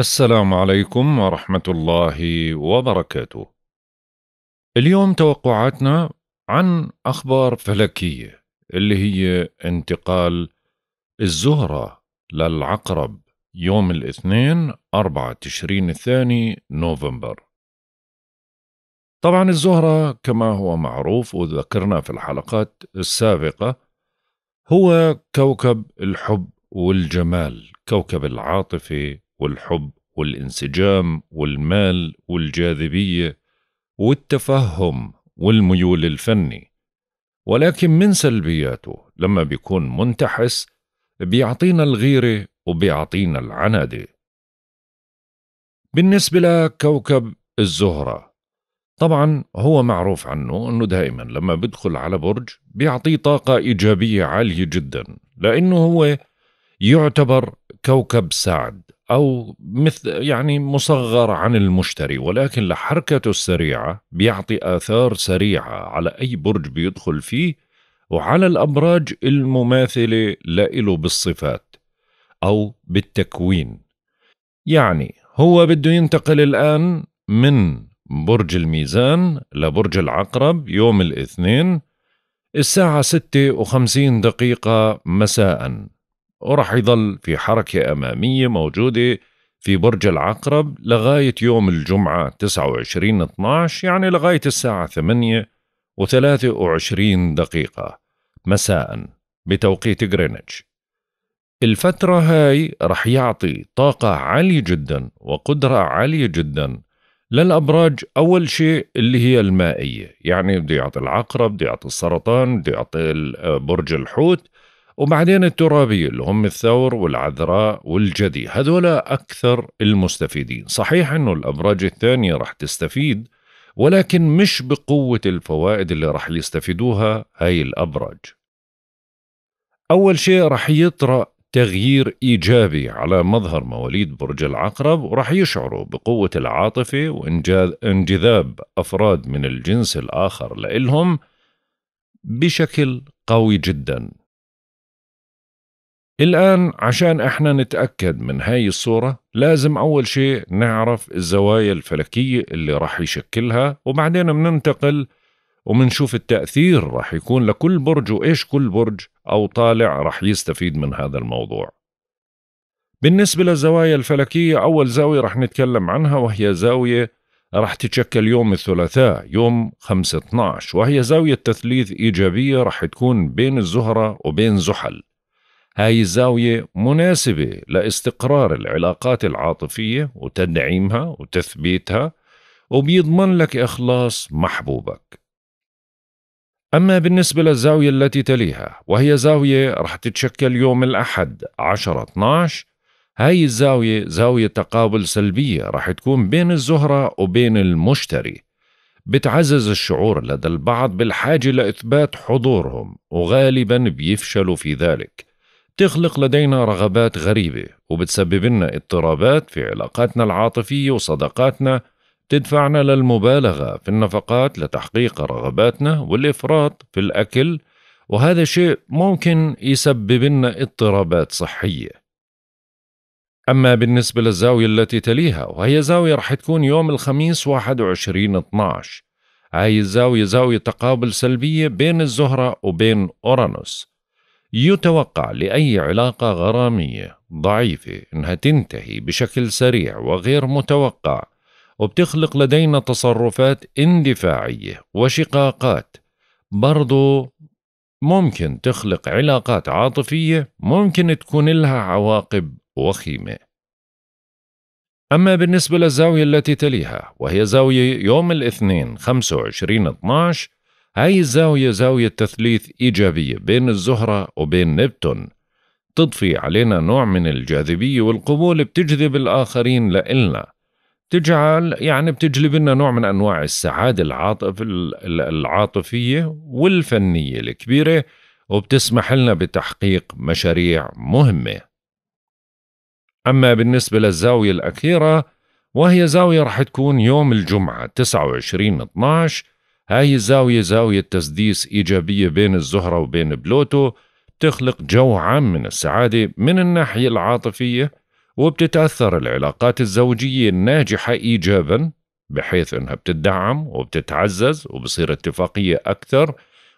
السلام عليكم ورحمة الله وبركاته. اليوم توقعاتنا عن أخبار فلكية اللي هي انتقال الزهرة للعقرب يوم الاثنين 4 تشرين الثاني نوفمبر. طبعا الزهرة كما هو معروف وذكرنا في الحلقات السابقة هو كوكب الحب والجمال، كوكب العاطفة والحب والانسجام والمال والجاذبية والتفهم والميول الفني ولكن من سلبياته لما بيكون منتحس بيعطينا الغيرة وبيعطينا العنادة بالنسبة لكوكب الزهرة طبعا هو معروف عنه أنه دائما لما بدخل على برج بيعطيه طاقة إيجابية عالية جدا لأنه هو يعتبر كوكب سعد أو مثل يعني مصغر عن المشتري ولكن لحركته السريعة بيعطي آثار سريعة على أي برج بيدخل فيه وعلى الأبراج المماثلة لإله بالصفات أو بالتكوين يعني هو بده ينتقل الآن من برج الميزان لبرج العقرب يوم الاثنين الساعة سته وخمسين دقيقة مساءً وراح يضل في حركة أمامية موجودة في برج العقرب لغاية يوم الجمعة 29 12 يعني لغاية الساعة 8 و23 دقيقة مساء بتوقيت غرينتش الفترة هاي رح يعطي طاقة عالية جدا وقدرة عالية جدا للأبراج أول شيء اللي هي المائية يعني بده يعطي العقرب بده يعطي السرطان بده يعطي برج الحوت وبعدين الترابي اللي هم الثور والعذراء والجدي هذولا أكثر المستفيدين صحيح أنه الأبراج الثانية رح تستفيد ولكن مش بقوة الفوائد اللي رح يستفيدوها هاي الأبراج أول شيء رح يطرأ تغيير إيجابي على مظهر مواليد برج العقرب ورح يشعروا بقوة العاطفة وانجذاب أفراد من الجنس الآخر لإلهم بشكل قوي جداً الآن عشان احنا نتأكد من هاي الصورة لازم أول شيء نعرف الزوايا الفلكية اللي راح يشكلها وبعدين بننتقل وبنشوف التأثير راح يكون لكل برج وإيش كل برج أو طالع راح يستفيد من هذا الموضوع بالنسبة للزوايا الفلكية أول زاوية راح نتكلم عنها وهي زاوية راح تتشكل يوم الثلاثاء يوم 5 12 وهي زاوية تثليث إيجابية راح تكون بين الزهرة وبين زحل هاي الزاوية مناسبة لاستقرار العلاقات العاطفية وتنعيمها وتثبيتها وبيضمن لك إخلاص محبوبك أما بالنسبة للزاوية التي تليها وهي زاوية رح تتشكل يوم الأحد 10-12 هاي الزاوية زاوية تقابل سلبية رح تكون بين الزهرة وبين المشتري بتعزز الشعور لدى البعض بالحاجة لإثبات حضورهم وغالبا بيفشلوا في ذلك بتخلق لدينا رغبات غريبة وبتسبب لنا اضطرابات في علاقاتنا العاطفية وصداقاتنا تدفعنا للمبالغة في النفقات لتحقيق رغباتنا والإفراط في الأكل وهذا شيء ممكن يسبب لنا اضطرابات صحية أما بالنسبة للزاوية التي تليها وهي زاوية رح تكون يوم الخميس 21 12 هاي الزاوية زاوية تقابل سلبية بين الزهرة وبين أورانوس يتوقع لأي علاقة غرامية ضعيفة إنها تنتهي بشكل سريع وغير متوقع وبتخلق لدينا تصرفات اندفاعية وشقاقات برضو ممكن تخلق علاقات عاطفية ممكن تكون لها عواقب وخيمة أما بالنسبة للزاوية التي تليها وهي زاوية يوم الاثنين 25 12 هاي الزاوية زاوية تثليث إيجابية بين الزهرة وبين نبتون تضفي علينا نوع من الجاذبية والقبول بتجذب الآخرين لإلنا تجعل يعني بتجلب لنا نوع من أنواع السعادة العاطف العاطفية والفنية الكبيرة وبتسمح لنا بتحقيق مشاريع مهمة أما بالنسبة للزاوية الأخيرة وهي زاوية رح تكون يوم الجمعة 29 12 هاي الزاوية زاوية تسديس إيجابية بين الزهرة وبين بلوتو بتخلق جو عام من السعادة من الناحية العاطفية وبتتأثر العلاقات الزوجية الناجحة إيجابا بحيث إنها بتدعم وبتتعزز وبصير اتفاقية أكثر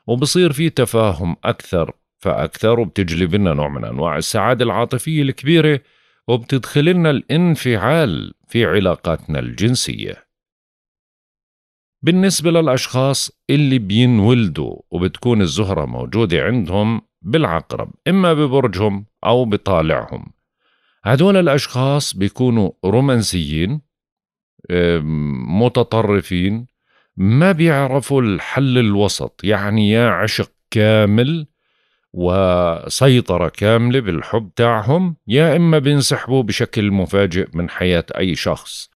وبصير في تفاهم أكثر فأكثر وبتجلب لنا نوع من أنواع السعادة العاطفية الكبيرة وبتدخل لنا الانفعال في علاقاتنا الجنسيه بالنسبة للأشخاص اللي بينولدوا وبتكون الزهرة موجودة عندهم بالعقرب إما ببرجهم أو بطالعهم هدول الأشخاص بيكونوا رومانسيين متطرفين ما بيعرفوا الحل الوسط يعني يا عشق كامل وسيطرة كاملة بالحب تاعهم يا إما بينسحبوا بشكل مفاجئ من حياة أي شخص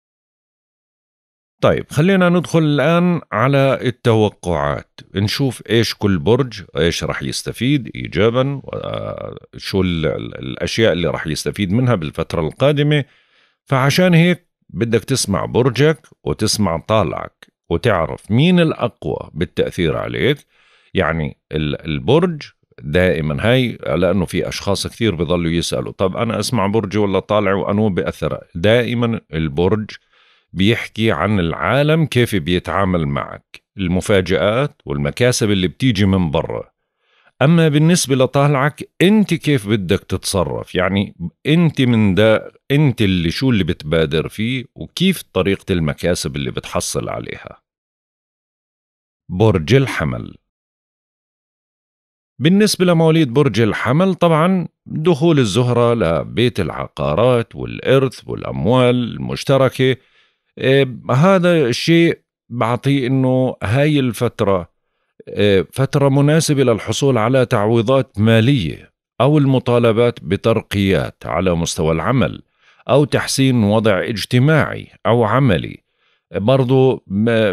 طيب خلينا ندخل الآن على التوقعات نشوف إيش كل برج إيش راح يستفيد إيجابا شو الأشياء اللي راح يستفيد منها بالفترة القادمة فعشان هيك بدك تسمع برجك وتسمع طالعك وتعرف مين الأقوى بالتأثير عليك يعني البرج دائما هاي لأنه في أشخاص كثير بيظلوا يسألوا طب أنا أسمع برجي ولا طالع وأنو بأثر دائما البرج بيحكي عن العالم كيف بيتعامل معك المفاجآت والمكاسب اللي بتيجي من برا أما بالنسبة لطالعك أنت كيف بدك تتصرف يعني أنت من ده أنت اللي شو اللي بتبادر فيه وكيف طريقة المكاسب اللي بتحصل عليها برج الحمل بالنسبة لمواليد برج الحمل طبعا دخول الزهرة لبيت العقارات والإرث والأموال المشتركة إيه، هذا شيء بعطيه انه هاي الفتره إيه، فتره مناسبه للحصول على تعويضات ماليه او المطالبات بترقيات على مستوى العمل او تحسين وضع اجتماعي او عملي برضو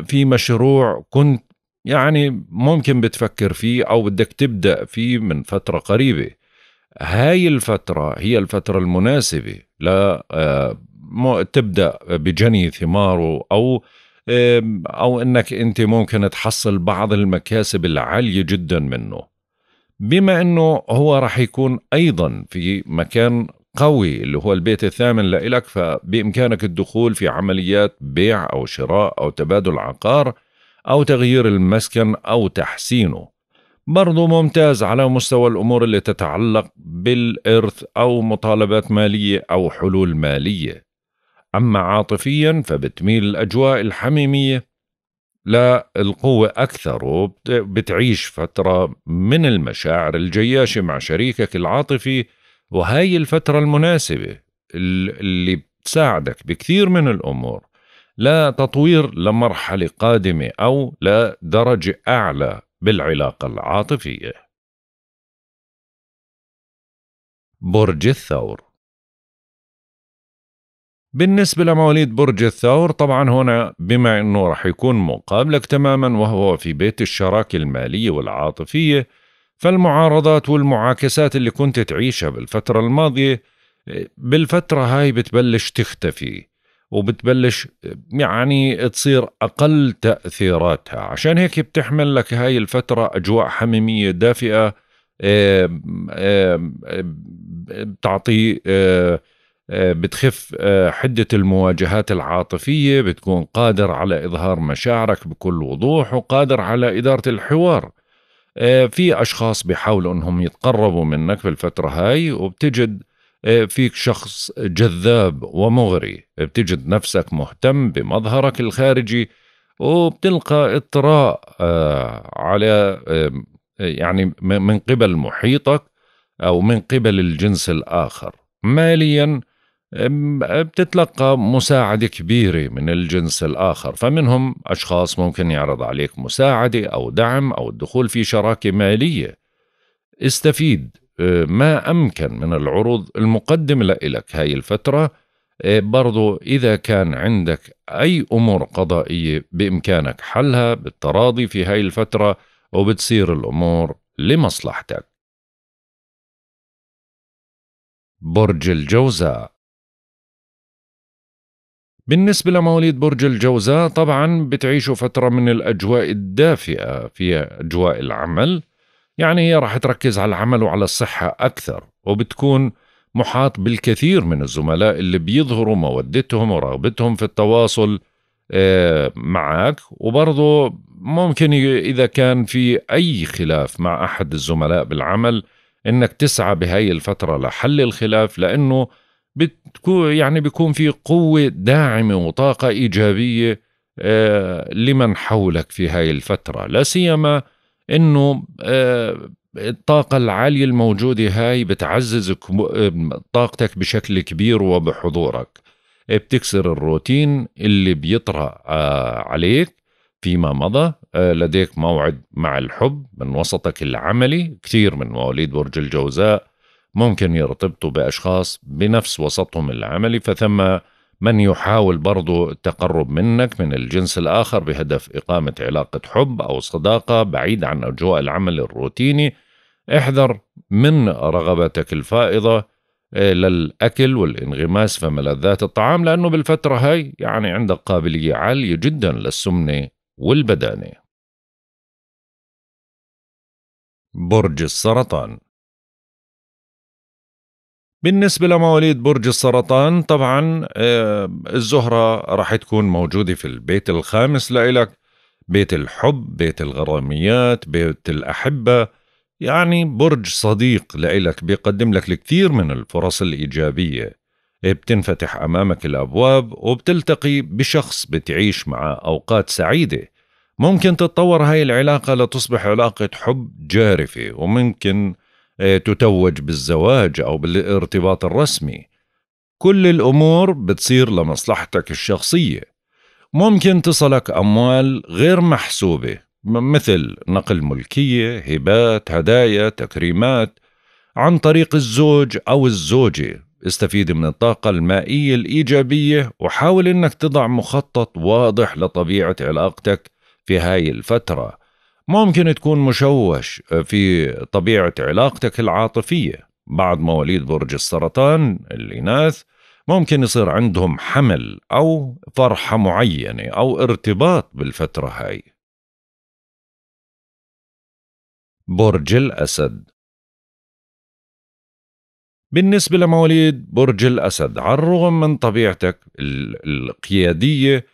في مشروع كنت يعني ممكن بتفكر فيه او بدك تبدا فيه من فتره قريبه هاي الفتره هي الفتره المناسبه ل آه، تبدا بجني ثماره او او انك انت ممكن تحصل بعض المكاسب العاليه جدا منه بما انه هو راح يكون ايضا في مكان قوي اللي هو البيت الثامن لإلك فبإمكانك الدخول في عمليات بيع أو شراء أو تبادل عقار أو تغيير المسكن أو تحسينه برضو ممتاز على مستوى الأمور اللي تتعلق بالإرث أو مطالبات مالية أو حلول مالية أما عاطفيا فبتميل الأجواء الحميمية للقوة أكثر وبتعيش فترة من المشاعر الجياشة مع شريكك العاطفي وهاي الفترة المناسبة اللي بتساعدك بكثير من الأمور لتطوير لمرحلة قادمة أو لدرجة أعلى بالعلاقة العاطفية برج الثور بالنسبة لمواليد برج الثور طبعا هنا بما أنه رح يكون مقابلك تماما وهو في بيت الشراكة المالية والعاطفية فالمعارضات والمعاكسات اللي كنت تعيشها بالفترة الماضية بالفترة هاي بتبلش تختفي وبتبلش يعني تصير أقل تأثيراتها عشان هيك بتحمل لك هاي الفترة أجواء حميمية دافئة بتعطي آه، آه، بتخف آه، حدة المواجهات العاطفية بتكون قادر على إظهار مشاعرك بكل وضوح وقادر على إدارة الحوار آه، في أشخاص بيحاولوا أنهم يتقربوا منك في الفترة هاي وبتجد فيك شخص جذاب ومغري بتجد نفسك مهتم بمظهرك الخارجي وبتلقى اطراء على يعني من قبل محيطك أو من قبل الجنس الآخر ماليا بتتلقى مساعدة كبيرة من الجنس الآخر فمنهم أشخاص ممكن يعرض عليك مساعدة أو دعم أو الدخول في شراكة مالية استفيد أه، ما أمكن من العروض المقدمة لك هاي الفترة أه، برضو إذا كان عندك أي أمور قضائية بإمكانك حلها بالتراضي في هاي الفترة وبتصير الأمور لمصلحتك برج الجوزاء بالنسبة لمواليد برج الجوزاء طبعا بتعيشوا فترة من الأجواء الدافئة في أجواء العمل يعني هي راح تركز على العمل وعلى الصحة أكثر وبتكون محاط بالكثير من الزملاء اللي بيظهروا مودتهم ورغبتهم في التواصل آه، معك وبرضه ممكن إذا كان في أي خلاف مع أحد الزملاء بالعمل إنك تسعى بهاي الفترة لحل الخلاف لأنه بتكون يعني بيكون في قوة داعمة وطاقة إيجابية آه، لمن حولك في هاي الفترة لا سيما أنه آه، الطاقة العالية الموجودة هاي بتعزز طاقتك بشكل كبير وبحضورك آه، بتكسر الروتين اللي بيطرأ عليك فيما مضى لديك موعد مع الحب من وسطك العملي كثير من مواليد برج الجوزاء ممكن يرتبطوا بأشخاص بنفس وسطهم العملي فثم من يحاول برضو التقرب منك من الجنس الآخر بهدف إقامة علاقة حب أو صداقة بعيد عن أجواء العمل الروتيني احذر من رغبتك الفائضة آه، للأكل والانغماس في ملذات الطعام لأنه بالفترة هاي يعني عندك قابلية عالية جدا للسمنة والبدانة برج السرطان بالنسبة لمواليد برج السرطان طبعا آه، الزهرة رح تكون موجودة في البيت الخامس لإلك بيت الحب بيت الغراميات بيت الأحبة يعني برج صديق لإلك بيقدم لك الكثير من الفرص الإيجابية بتنفتح أمامك الأبواب وبتلتقي بشخص بتعيش معه أوقات سعيدة ممكن تتطور هاي العلاقة لتصبح علاقة حب جارفة وممكن إيه، تتوج بالزواج أو بالارتباط الرسمي كل الأمور بتصير لمصلحتك الشخصية ممكن تصلك أموال غير محسوبة مثل نقل ملكية، هبات، هدايا، تكريمات عن طريق الزوج أو الزوجة استفيد من الطاقة المائية الإيجابية وحاول أنك تضع مخطط واضح لطبيعة علاقتك في هاي الفترة ممكن تكون مشوش في طبيعة علاقتك العاطفية بعد مواليد برج السرطان الإناث ممكن يصير عندهم حمل أو فرحة معينة أو ارتباط بالفترة هاي برج الأسد بالنسبة لمواليد برج الأسد على الرغم من طبيعتك القيادية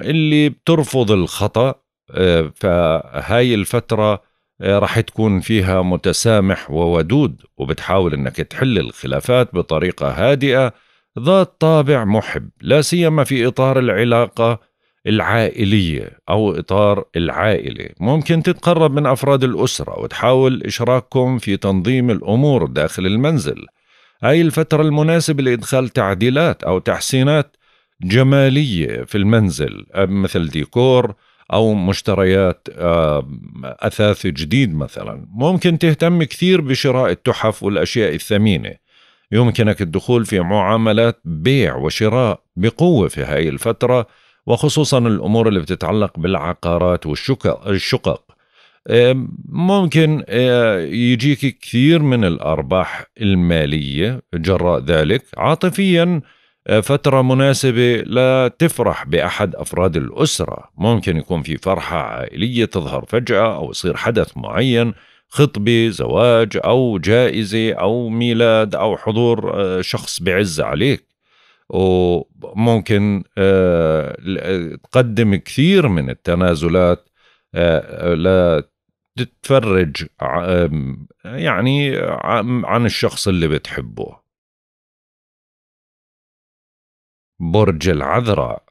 اللي بترفض الخطأ آه، فهاي الفترة آه، راح تكون فيها متسامح وودود وبتحاول انك تحل الخلافات بطريقة هادئة ذات طابع محب لا سيما في اطار العلاقة العائلية أو إطار العائلة ممكن تتقرب من أفراد الأسرة وتحاول إشراككم في تنظيم الأمور داخل المنزل هاي الفترة المناسبة لإدخال تعديلات أو تحسينات جمالية في المنزل آه، مثل ديكور او مشتريات اثاث جديد مثلا ممكن تهتم كثير بشراء التحف والاشياء الثمينه يمكنك الدخول في معاملات بيع وشراء بقوه في هاي الفتره وخصوصا الامور اللي بتتعلق بالعقارات والشقق ممكن يجيك كثير من الارباح الماليه جراء ذلك عاطفيا آه، فترة مناسبة لا تفرح بأحد أفراد الأسرة ممكن يكون في فرحة عائلية تظهر فجأة أو يصير حدث معين خطبة زواج أو جائزة أو ميلاد أو حضور آه، شخص بعز عليك وممكن آه، تقدم كثير من التنازلات لتتفرج يعني عن الشخص اللي بتحبه برج العذراء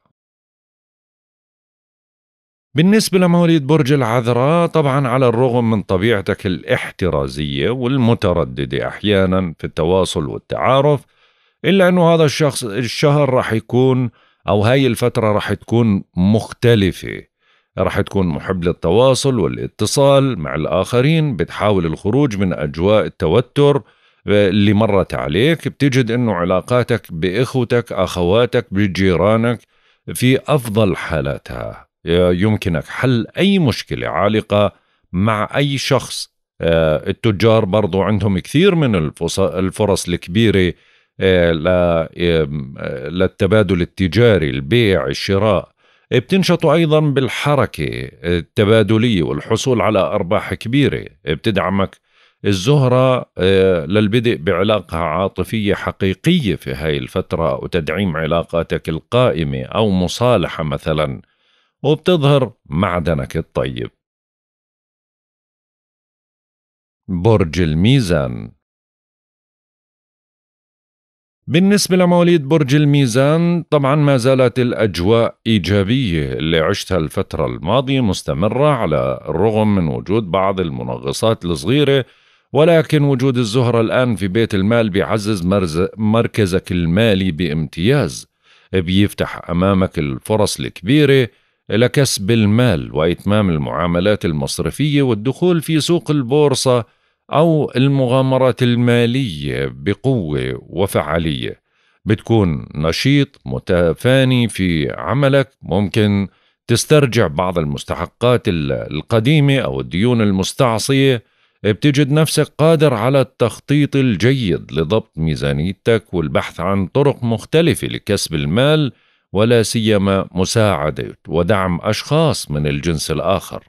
بالنسبة لمواليد برج العذراء طبعا على الرغم من طبيعتك الاحترازية والمترددة أحيانا في التواصل والتعارف إلا أنه هذا الشخص الشهر راح يكون أو هاي الفترة راح تكون مختلفة راح تكون محب للتواصل والاتصال مع الآخرين بتحاول الخروج من أجواء التوتر اللي مرت عليك بتجد انه علاقاتك باخوتك اخواتك بجيرانك في افضل حالاتها يمكنك حل اي مشكله عالقه مع اي شخص آه، التجار برضو عندهم كثير من الفرص الكبيره آه، آه، للتبادل التجاري البيع الشراء بتنشطوا أيضا بالحركة التبادلية والحصول على أرباح كبيرة بتدعمك الزهرة آه، للبدء بعلاقة عاطفية حقيقية في هاي الفترة وتدعيم علاقاتك القائمة أو مصالحة مثلا وبتظهر معدنك الطيب برج الميزان بالنسبة لمواليد برج الميزان طبعا ما زالت الأجواء إيجابية اللي عشتها الفترة الماضية مستمرة على الرغم من وجود بعض المنغصات الصغيرة ولكن وجود الزهرة الآن في بيت المال بيعزز مركزك المالي بامتياز بيفتح أمامك الفرص الكبيرة لكسب المال وإتمام المعاملات المصرفية والدخول في سوق البورصة أو المغامرات المالية بقوة وفعالية بتكون نشيط متفاني في عملك ممكن تسترجع بعض المستحقات القديمة أو الديون المستعصية بتجد نفسك قادر على التخطيط الجيد لضبط ميزانيتك والبحث عن طرق مختلفة لكسب المال ولا سيما مساعدة ودعم أشخاص من الجنس الآخر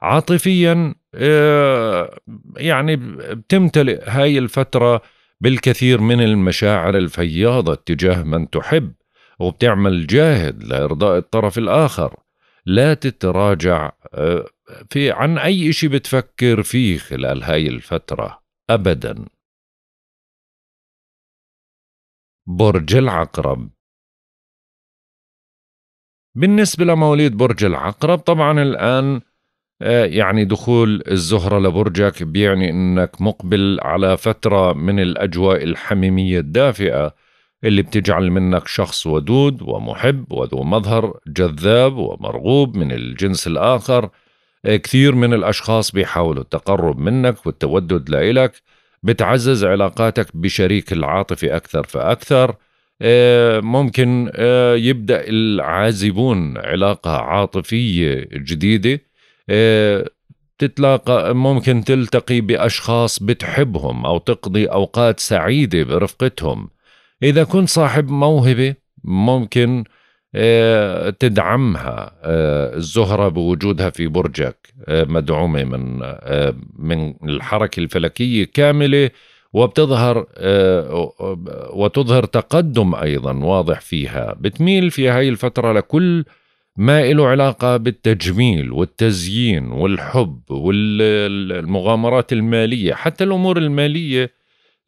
عاطفيا آه، يعني بتمتلئ هاي الفترة بالكثير من المشاعر الفياضة تجاه من تحب وبتعمل جاهد لإرضاء الطرف الآخر لا تتراجع آه، في عن أي شيء بتفكر فيه خلال هاي الفترة أبدا برج العقرب بالنسبة لمواليد برج العقرب طبعا الآن آه، يعني دخول الزهرة لبرجك بيعني أنك مقبل على فترة من الأجواء الحميمية الدافئة اللي بتجعل منك شخص ودود ومحب وذو مظهر جذاب ومرغوب من الجنس الآخر كثير من الأشخاص بيحاولوا التقرب منك والتودد لإلك بتعزز علاقاتك بشريك العاطفي أكثر فأكثر آه، ممكن آه، يبدأ العازبون علاقة عاطفية جديدة آه، تتلاقى ممكن تلتقي بأشخاص بتحبهم أو تقضي أوقات سعيدة برفقتهم إذا كنت صاحب موهبة ممكن آه، تدعمها آه، الزهرة بوجودها في برجك آه، مدعومة من من الحركة الفلكية كاملة وبتظهر وتظهر تقدم أيضا واضح فيها بتميل في هاي الفترة لكل ما له علاقة بالتجميل والتزيين والحب والمغامرات المالية حتى الأمور المالية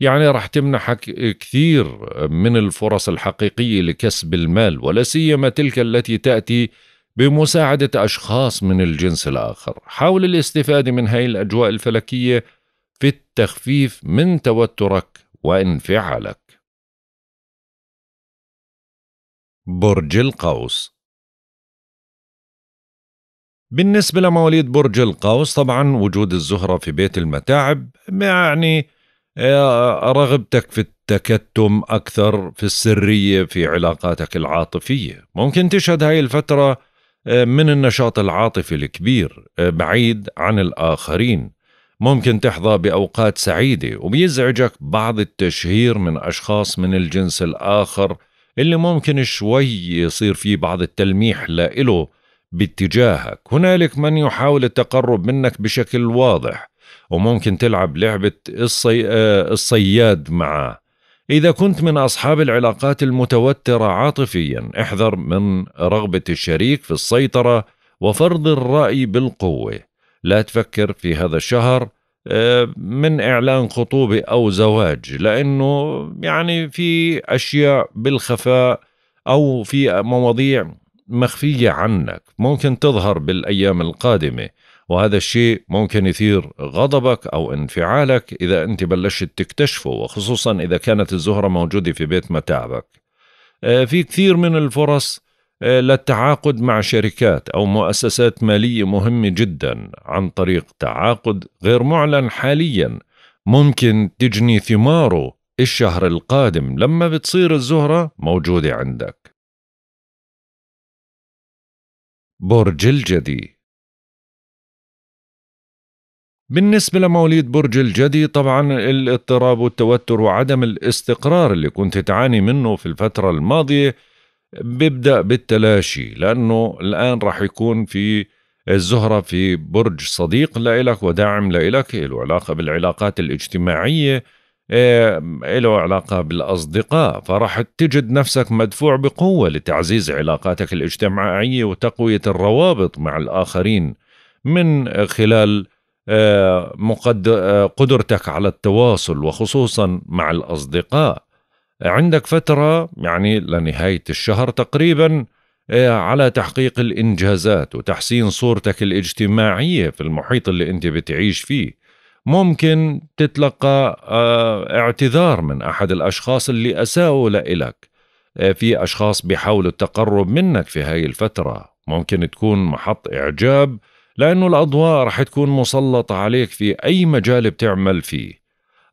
يعني راح تمنحك كثير من الفرص الحقيقية لكسب المال ولا سيما تلك التي تأتي بمساعدة أشخاص من الجنس الآخر حاول الاستفادة من هاي الأجواء الفلكية في التخفيف من توترك وانفعالك برج القوس بالنسبة لمواليد برج القوس طبعا وجود الزهرة في بيت المتاعب يعني إيه، رغبتك في التكتم أكثر في السرية في علاقاتك العاطفية ممكن تشهد هاي الفترة إيه، من النشاط العاطفي الكبير إيه، بعيد عن الآخرين ممكن تحظى بأوقات سعيدة وبيزعجك بعض التشهير من أشخاص من الجنس الآخر اللي ممكن شوي يصير فيه بعض التلميح لإله باتجاهك هنالك من يحاول التقرب منك بشكل واضح وممكن تلعب لعبة الصي... آه، الصياد معه إذا كنت من أصحاب العلاقات المتوترة عاطفيا احذر من رغبة الشريك في السيطرة وفرض الرأي بالقوة لا تفكر في هذا الشهر آه، من إعلان خطوبة أو زواج لأنه يعني في أشياء بالخفاء أو في مواضيع مخفية عنك ممكن تظهر بالأيام القادمة وهذا الشيء ممكن يثير غضبك أو انفعالك إذا أنت بلشت تكتشفه وخصوصا إذا كانت الزهرة موجودة في بيت متاعبك آه، في كثير من الفرص آه، للتعاقد مع شركات أو مؤسسات مالية مهمة جدا عن طريق تعاقد غير معلن حاليا ممكن تجني ثماره الشهر القادم لما بتصير الزهرة موجودة عندك برج الجدي بالنسبة لمواليد برج الجدي طبعا الاضطراب والتوتر وعدم الاستقرار اللي كنت تعاني منه في الفترة الماضية بيبدأ بالتلاشي لأنه الآن راح يكون في الزهرة في برج صديق لإلك وداعم لإلك له علاقة بالعلاقات الاجتماعية آه، له علاقة بالأصدقاء فراح تجد نفسك مدفوع بقوة لتعزيز علاقاتك الاجتماعية وتقوية الروابط مع الآخرين من خلال قدرتك على التواصل وخصوصا مع الأصدقاء عندك فترة يعني لنهاية الشهر تقريبا على تحقيق الإنجازات وتحسين صورتك الاجتماعية في المحيط اللي أنت بتعيش فيه ممكن تتلقى اعتذار من أحد الأشخاص اللي أساءوا لإلك في أشخاص بيحاولوا التقرب منك في هاي الفترة ممكن تكون محط إعجاب لأنه الأضواء رح تكون مسلطة عليك في أي مجال بتعمل فيه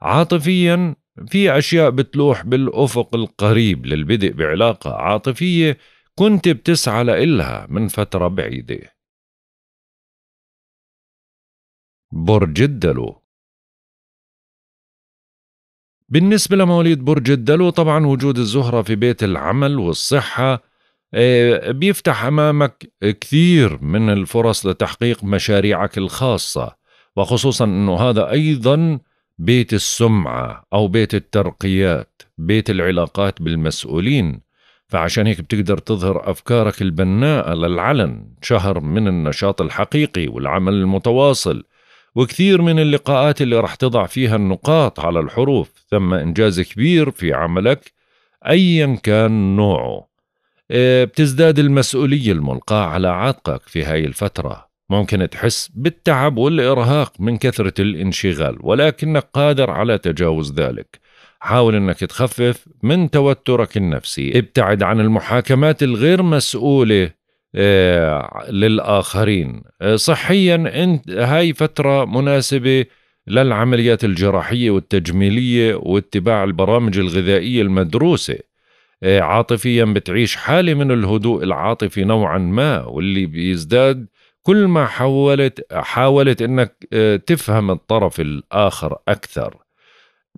عاطفيا في أشياء بتلوح بالأفق القريب للبدء بعلاقة عاطفية كنت بتسعى لإلها من فترة بعيدة برج الدلو بالنسبة لمواليد برج الدلو طبعا وجود الزهرة في بيت العمل والصحة آه، بيفتح امامك كثير من الفرص لتحقيق مشاريعك الخاصه وخصوصا انه هذا ايضا بيت السمعه او بيت الترقيات بيت العلاقات بالمسؤولين فعشان هيك بتقدر تظهر افكارك البناءه للعلن شهر من النشاط الحقيقي والعمل المتواصل وكثير من اللقاءات اللي راح تضع فيها النقاط على الحروف ثم انجاز كبير في عملك ايا كان نوعه آه، بتزداد المسؤولية الملقاة على عاتقك في هاي الفترة ممكن تحس بالتعب والإرهاق من كثرة الانشغال ولكنك قادر على تجاوز ذلك حاول انك تخفف من توترك النفسي ابتعد عن المحاكمات الغير مسؤولة آه، للآخرين آه، صحيا انت هاي فترة مناسبة للعمليات الجراحية والتجميلية واتباع البرامج الغذائية المدروسة عاطفيا بتعيش حالة من الهدوء العاطفي نوعا ما واللي بيزداد كل ما حاولت حاولت انك آه، تفهم الطرف الاخر اكثر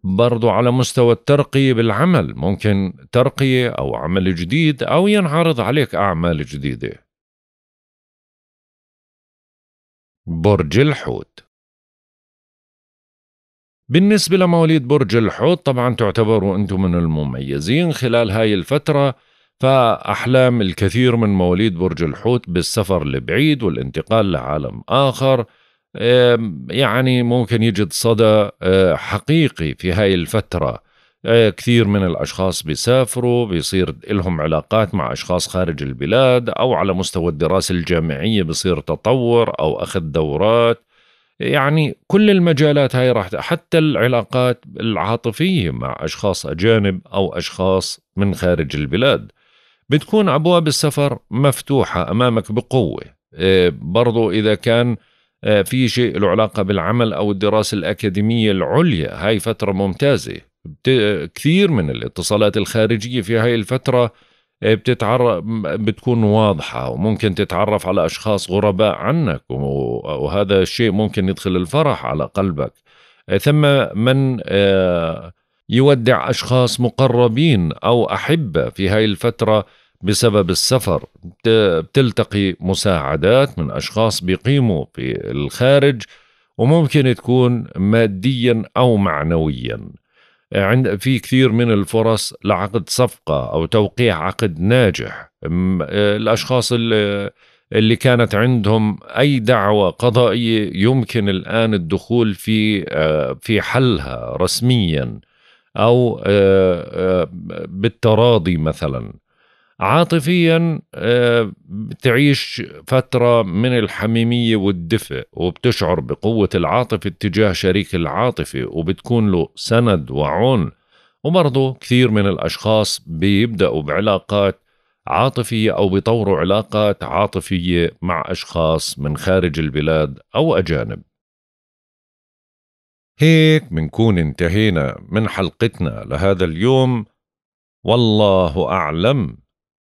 برضو على مستوى الترقية بالعمل ممكن ترقية أو عمل جديد أو ينعرض عليك أعمال جديدة برج الحوت بالنسبة لمواليد برج الحوت طبعا تعتبروا أنتم من المميزين خلال هاي الفترة فأحلام الكثير من مواليد برج الحوت بالسفر البعيد والانتقال لعالم آخر يعني ممكن يجد صدى آه، حقيقي في هاي الفترة آه، كثير من الأشخاص بيسافروا بيصير لهم علاقات مع أشخاص خارج البلاد أو على مستوى الدراسة الجامعية بيصير تطور أو أخذ دورات يعني كل المجالات هاي راح حتى العلاقات العاطفية مع أشخاص أجانب أو أشخاص من خارج البلاد بتكون أبواب السفر مفتوحة أمامك بقوة آه، برضو إذا كان آه، في شيء له علاقة بالعمل أو الدراسة الأكاديمية العليا هاي فترة ممتازة كثير من الاتصالات الخارجية في هاي الفترة إيه، بتتعرف بتكون واضحة وممكن تتعرف على أشخاص غرباء عنك وهذا الشيء ممكن يدخل الفرح على قلبك إيه، ثم من آه، يودع أشخاص مقربين أو أحبة في هاي الفترة بسبب السفر بتلتقي مساعدات من أشخاص بيقيموا في الخارج وممكن تكون ماديا أو معنويا عند في كثير من الفرص لعقد صفقه او توقيع عقد ناجح آه، الاشخاص اللي اللي كانت عندهم اي دعوه قضائيه يمكن الان الدخول في آه، في حلها رسميا او آه، بالتراضي مثلا عاطفيا بتعيش آه، فترة من الحميمية والدفء وبتشعر بقوة العاطفة اتجاه شريك العاطفة وبتكون له سند وعون وبرضه كثير من الأشخاص بيبدأوا بعلاقات عاطفية أو بيطوروا علاقات عاطفية مع أشخاص من خارج البلاد أو أجانب هيك منكون انتهينا من حلقتنا لهذا اليوم والله أعلم